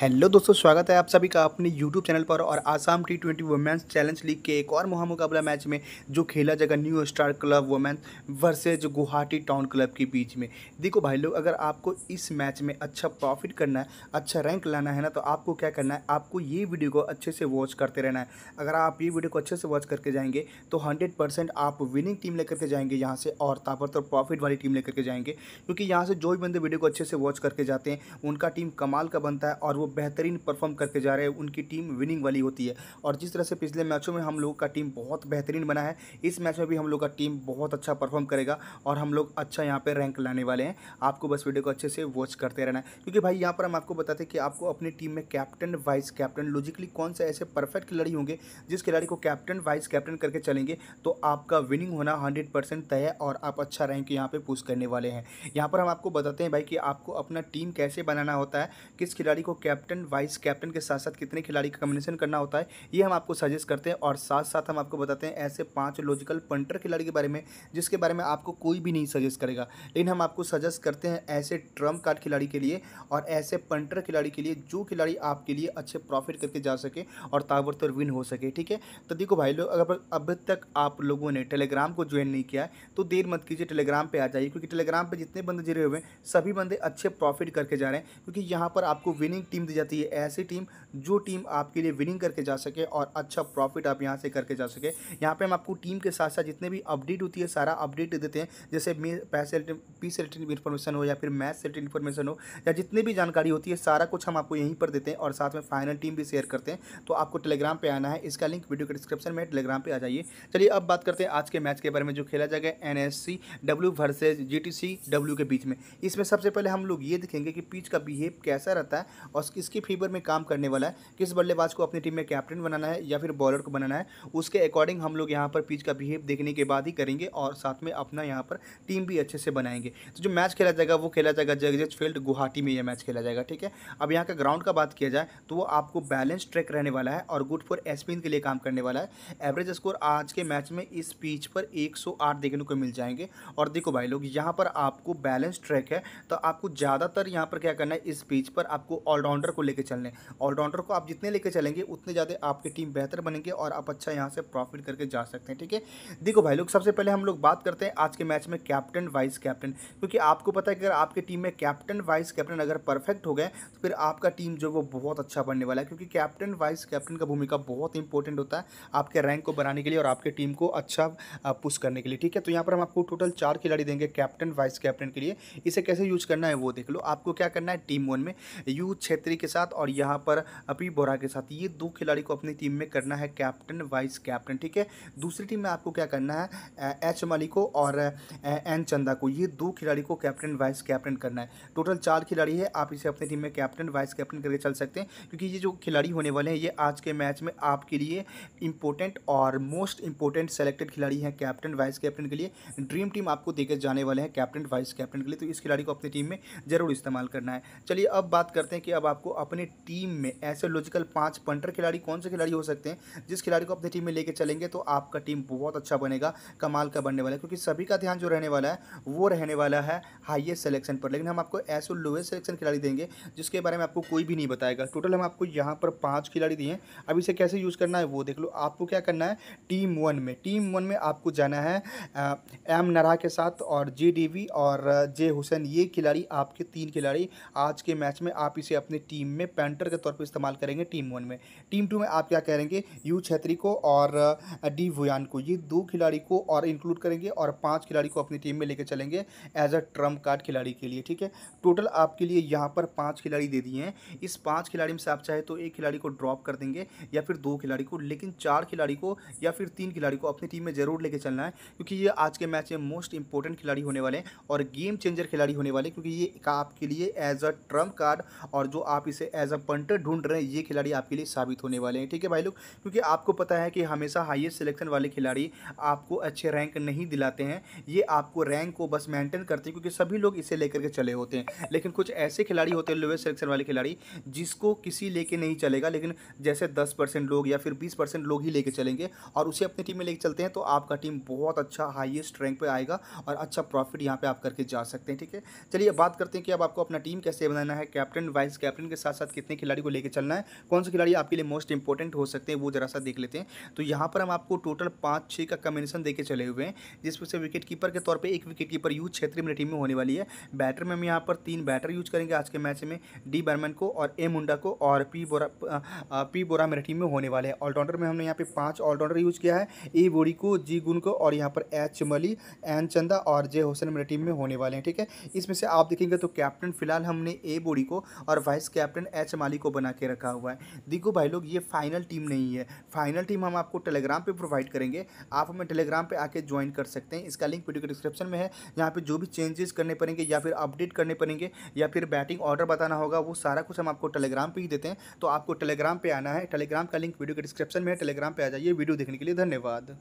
hello दोस्तों स्वागत है आप सभी का अपने यूट्यूब चैनल पर और Assam T twenty women's challenge league के एक और महामुकाबला मैच में जो खेला जाएगा new star club women's versus Guwahati town club के बीच में देखो भाई लोग अगर आपको इस मैच में अच्छा प्रॉफिट करना है अच्छा रैंक लाना है ना तो आपको क्या करना है आपको ये वीडियो को अच्छे से वॉच करते रहना है अगर आप ये वीडियो को अच्छे से वॉच करके जाएंगे तो हंड्रेड आप विनिंग टीम लेकर के जाएंगे यहाँ से और तो प्रॉफिट वाली टीम लेकर के जाएंगे क्योंकि यहाँ से जो भी बंदे वीडियो को अच्छे से वॉच करके जाते हैं उनका टीम कमाल का बनता है और वो बेहतरीन परफॉर्म करके जा रहे हैं उनकी टीम विनिंग वाली होती है और जिस तरह से पिछले मैचों में हम लोग का टीम बहुत बेहतरीन बना है इस मैच में भी हम लोग का टीम बहुत अच्छा परफॉर्म करेगा और हम लोग अच्छा यहाँ पर रैंक लाने वाले हैं आपको बस वीडियो को अच्छे से वॉच करते रहना है क्योंकि भाई यहाँ पर हम आपको बताते हैं कि आपको अपनी टीम में कैप्टन वाइस कैप्टन लॉजिकली कौन से ऐसे परफेक्ट खिलाड़ी होंगे जिस खिलाड़ी को कैप्टन वाइस कैप्टन करके चलेंगे तो आपका विनिंग होना हंड्रेड परसेंट तय है और आप अच्छा रैंक यहाँ पे पुश करने वाले हैं यहाँ पर हम आपको बताते हैं भाई कि आपको अपना टीम कैसे बनाना होता है किस खिलाड़ी को कैप कैप्टन वाइस कैप्टन के साथ साथ कितने खिलाड़ी का कम्बिनेशन करना होता है ये हम आपको सजेस्ट करते हैं और साथ साथ हम आपको बताते हैं ऐसे पांच लॉजिकल पंटर खिलाड़ी के बारे में जिसके बारे में आपको कोई भी नहीं सजेस्ट करेगा लेकिन हम आपको सजेस्ट करते हैं ऐसे ट्रम्प कार्ड खिलाड़ी के लिए और ऐसे पंटर खिलाड़ी के लिए जो खिलाड़ी आपके लिए अच्छे प्रॉफिट करके जा सके और ताबड़तोड़ विन हो सके ठीक है तो देखो भाई लोग अगर अब तक आप लोगों ने टेलीग्राम को ज्वाइन नहीं किया तो देर मत कीजिए टेलीग्राम पर आ जाइए क्योंकि टेलीग्राम पर जितने बंदे जुड़े हुए हैं सभी बंदे अच्छे प्रॉफिट करके जा रहे हैं क्योंकि यहाँ पर आपको विनिंग टीम दी जाती है ऐसी टीम जो टीम आपके लिए विनिंग करके जा सके और अच्छा प्रॉफिट आप यहाँ से करके जा सके यहाँ पे हम आपको टीम के साथ साथ जितने भी अपडेट होती है सारा अपडेट देते हैं जैसे पैसे पी से रिलेटेड इन्फॉर्मेशन हो या फिर मैथ से रिलेटेड इन्फॉर्मेशन हो या जितनी भी जानकारी होती है सारा कुछ हम आपको यहीं पर देते हैं और साथ में फाइनल टीम भी शेयर करते हैं तो आपको टेलीग्राम पर आना है इसका लिंक वीडियो के डिस्क्रिप्शन में टेलीग्राम पर आ जाइए चलिए अब बात करते हैं आज के मैच के बारे में जो खेला जाएगा N S C W versus G T C W के बीच में इसमें सबसे पहले हम लोग ये देखेंगे कि पीच का बिहेव कैसा रहता है और किसकी फीवर में काम करने वाला है किस बल्लेबाज को अपनी टीम में कैप्टन बनाना है या फिर बॉलर को बनाना है उसके अकॉर्डिंग हम लोग यहाँ पर पिच का बिहेव देखने के बाद ही करेंगे और साथ में अपना यहाँ पर टीम भी अच्छे से बनाएंगे तो जो मैच खेला जाएगा वो खेला जाएगा जगजेज फील्ड गुवाहाटी में यह मैच खेला जाएगा ठीक है अब यहाँ का ग्राउंड का बात किया जाए तो वो आपको बैलेंस ट्रैक रहने वाला है और गुड फॉर एसपिन के लिए काम करने वाला है एवरेज स्कोर आज के मैच में इस पिच पर 108 देखने को मिल जाएंगे और देखो भाई लोग यहाँ पर आपको बैलेंस ट्रैक है तो आपको ज़्यादातर यहाँ पर क्या करना है इस पिच पर आपको ऑलराउंडर ऑलराउंडर को लेकर चलने ऑलराउंडर को आप जितने लेकर चलेंगे उतने ज़्यादा आपकी टीम बेहतर बनेंगे और आप अच्छा यहाँ से प्रॉफिट करके जा सकते हैं ठीक है देखो भाई लोग सबसे पहले हम लोग बात करते हैं आज के मैच में कैप्टन वाइस कैप्टन क्योंकि आपको पता है कि अगर आपकी टीम में कैप्टन वाइस कैप्टन अगर परफेक्ट हो गए तो फिर आपका टीम जो वो बहुत अच्छा बनने वाला है क्योंकि कैप्टन वाइस कैप्टन का भूमिका बहुत इंपॉर्टेंट होता है आपके रैंक को बनाने के लिए और आपके टीम को अच्छा पुश करने के लिए ठीक है तो यहाँ पर हम आपको टोटल चार खिलाड़ी देंगे कैप्टन वाइस कैप्टन के लिए इसे कैसे यूज करना है वो देख लो आपको क्या करना है टीम वन में यू क्षेत्र के साथ और यहाँ पर अपी बोरा के साथ ये दो खिलाड़ी को अपनी टीम में करना है कैप्टन वाइस कैप्टन ठीक है दूसरी टीम में आपको क्या करना है एच मलिक को और एन चंदा को ये दो खिलाड़ी को कैप्टन वाइस कैप्टन करना है टोटल चार खिलाड़ी है आप इसे अपनी टीम में कैप्टन वाइस कैप्टन करके चल सकते हैं क्योंकि ये जो खिलाड़ी होने वाले हैं ये आज के मैच में आपके लिए इंपॉर्टेंट और मोस्ट इंपॉर्टेंट सेलेक्टेड खिलाड़ी हैं कैप्टन वाइस कैप्टन के लिए ड्रीम टीम आपको देकर जाने वाले हैं कैप्टन वाइस कैप्टन के लिए तो इस खिलाड़ी को अपनी टीम में जरूर इस्तेमाल करना है चलिए अब बात करते हैं कि अब आपको को अपने टीम में ऐसे लॉजिकल पांच पंटर खिलाड़ी कौन से खिलाड़ी हो सकते हैं जिस खिलाड़ी को अपनी टीम में लेके चलेंगे तो आपका टीम बहुत अच्छा बनेगा कमाल का बनने वाला है क्योंकि सभी का ध्यान जो रहने वाला है वो रहने वाला है हाइएस्ट सिलेक्शन पर लेकिन हम आपको ऐसे लोएस्ट सेलेक्शन खिलाड़ी देंगे जिसके बारे में आपको कोई भी नहीं बताएगा टोटल हम आपको यहाँ पर पाँच खिलाड़ी दिए हैं अब इसे कैसे यूज़ करना है वो देख लो आपको क्या करना है टीम वन में टीम वन में आपको जाना है एम नरा के साथ और जे डी और जे हुसैन ये खिलाड़ी आपके तीन खिलाड़ी आज के मैच में आप इसे अपने टीम में पेंटर के तौर पर इस्तेमाल करेंगे टीम वन में टीम टू में आप क्या करेंगे यू छेत्री को और डी भुयान को ये दो खिलाड़ी को और इंक्लूड करेंगे और पांच खिलाड़ी को अपनी टीम में लेकर चलेंगे एज अ ट्रम्प कार्ड खिलाड़ी के लिए ठीक है टोटल आपके लिए यहाँ पर पाँच खिलाड़ी दे दिए हैं इस पाँच खिलाड़ी में से आप चाहे तो एक खिलाड़ी को ड्रॉप कर देंगे या फिर दो खिलाड़ी को लेकिन चार खिलाड़ी को या फिर तीन खिलाड़ी को अपनी टीम में ज़रूर लेके चलना है क्योंकि ये आज के मैच में मोस्ट इंपॉर्टेंट खिलाड़ी होने वाले हैं और गेम चेंजर खिलाड़ी होने वाले क्योंकि ये आपके लिए एज अ ट्रम्प कार्ड और जो आप आप इसे एज अ पंटर ढूंढ रहे हैं ये खिलाड़ी आपके लिए साबित होने वाले हैं ठीक है भाई लोग क्योंकि आपको पता है कि हमेशा हाईएस्ट सिलेक्शन वाले खिलाड़ी आपको अच्छे रैंक नहीं दिलाते हैं ये आपको रैंक को बस मेंटेन करते हैं क्योंकि सभी लोग इसे लेकर के चले होते हैं लेकिन कुछ ऐसे खिलाड़ी होते हैं लोएस्ट सिलेक्शन वाले खिलाड़ी जिसको किसी लेके नहीं चलेगा लेकिन जैसे दस परसेंट लोग या फिर बीस परसेंट लोग ही लेके चलेंगे और उसे अपनी टीम में लेके चलते हैं तो आपका टीम बहुत अच्छा हाइएस्ट रैंक पर आएगा और अच्छा प्रॉफिट यहाँ पर आप करके जा सकते हैं ठीक है चलिए बात करते हैं कि अब आपको अपना टीम कैसे बनाना है कैप्टन वाइस कैप्टन उनके साथ साथ कितने खिलाड़ी को लेकर चलना है कौन से खिलाड़ी आपके लिए मोस्ट इंपॉर्टेंट हो सकते हैं वो जरा सा देख लेते हैं तो यहाँ पर हम आपको टोटल पाँच छः का कम्बिनेशन देकर चले हुए हैं जिसमें से विकेट कीपर के तौर पर एक विकेट कीपर यूज क्षेत्रीय मेरी टीम में होने वाली है बैटर में हम यहाँ पर तीन बैटर यूज करेंगे आज के मैच में डी बर्मन को और ए मुंडा को और पी बोरा पी बोरा मेरी टीम में होने वाले हैं ऑलराउंडर में हमने यहाँ पर पाँच ऑलराउंडर यूज किया है ए बोरी को जी गुन को और यहाँ पर एच मली एन चंदा और जे होसन मेरी टीम में होने वाले हैं ठीक है इसमें से आप देखेंगे तो कैप्टन फिलहाल हमने ए बोरी को और वाइस कैप्टन एच माली को बना के रखा हुआ है देखो भाई लोग ये फाइनल टीम नहीं है फाइनल टीम हम आपको टेलीग्राम पे प्रोवाइड करेंगे आप हमें टेलीग्राम पे आके ज्वाइन कर सकते हैं इसका लिंक वीडियो के डिस्क्रिप्शन में है यहाँ पे जो भी चेंजेस करने पड़ेंगे या फिर अपडेट करने पड़ेंगे या फिर बैटिंग ऑर्डर बताना होगा वो सारा कुछ हम आपको टेलीग्राम पर ही देते हैं तो आपको टेलीग्राम पर आना है टेलीग्राम का लिंक वीडियो के डिस्क्रिप्शन में है टेलीग्राम पर आ जाइए वीडियो देखने के लिए धन्यवाद